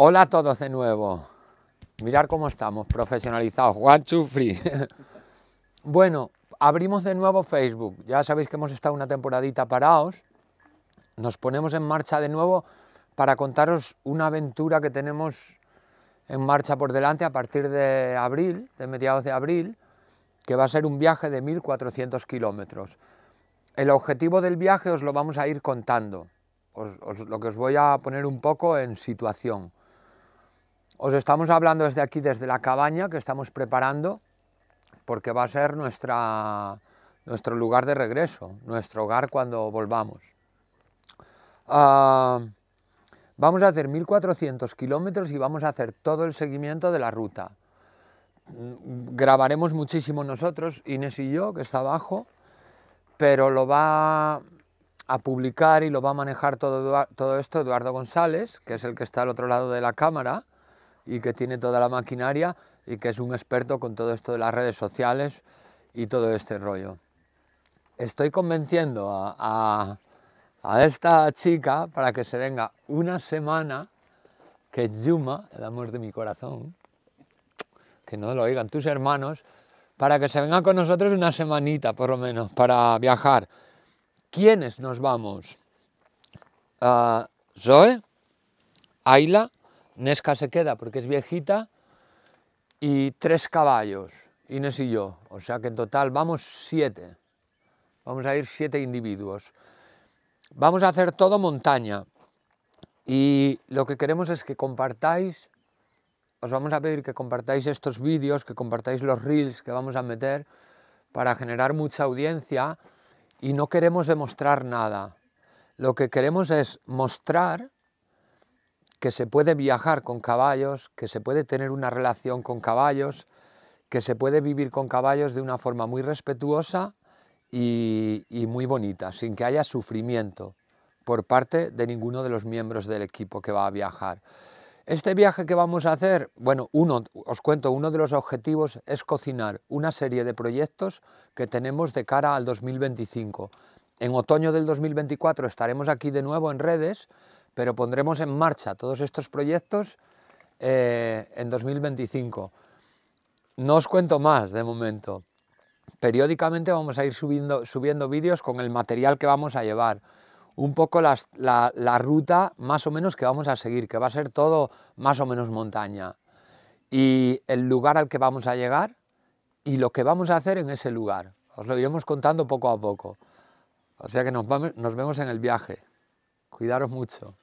Hola a todos de nuevo. Mirar cómo estamos, profesionalizados. One, bueno, abrimos de nuevo Facebook. Ya sabéis que hemos estado una temporadita parados. Nos ponemos en marcha de nuevo para contaros una aventura que tenemos en marcha por delante a partir de abril, de mediados de abril, que va a ser un viaje de 1.400 kilómetros. El objetivo del viaje os lo vamos a ir contando. lo que os voy a poner un poco en situación. Os estamos hablando desde aquí, desde la cabaña que estamos preparando, porque va a ser nuestra, nuestro lugar de regreso, nuestro hogar cuando volvamos. Ah, vamos a hacer 1.400 kilómetros y vamos a hacer todo el seguimiento de la ruta. Grabaremos muchísimo nosotros, Inés y yo, que está abajo, pero lo va a publicar y lo va a manejar todo, todo esto Eduardo González, que es el que está al otro lado de la cámara, y que tiene toda la maquinaria y que es un experto con todo esto de las redes sociales y todo este rollo. Estoy convenciendo a, esta chica para que se venga una semana que Yuma, el amor de mi corazón, que no lo oigan tus hermanos, para que se venga con nosotros una semanita por lo menos para viajar. ¿Quiénes nos vamos? Uh, Zoe, Ayla, Nesca se queda porque es viejita y tres caballos, Inés y yo. O sea que en total vamos siete. Vamos a ir siete individuos. Vamos a hacer todo montaña. Y lo que queremos es que compartáis, os vamos a pedir que compartáis estos vídeos, que compartáis los reels que vamos a meter para generar mucha audiencia y no queremos demostrar nada. Lo que queremos es mostrar que se puede viajar con caballos, que se puede tener una relación con caballos, que se puede vivir con caballos de una forma muy respetuosa y, muy bonita, sin que haya sufrimiento por parte de ninguno de los miembros del equipo que va a viajar. Este viaje que vamos a hacer, bueno, uno, os cuento, uno de los objetivos es cocinar una serie de proyectos que tenemos de cara al 2025. En otoño del 2024 estaremos aquí de nuevo en redes pero pondremos en marcha todos estos proyectos eh, en 2025. No os cuento más de momento. Periódicamente vamos a ir subiendo, subiendo vídeos con el material que vamos a llevar, un poco la, ruta más o menos que vamos a seguir, que va a ser todo más o menos montaña, y el lugar al que vamos a llegar y lo que vamos a hacer en ese lugar. Os lo iremos contando poco a poco. O sea que nos, nos vemos en el viaje. Cuidaros mucho.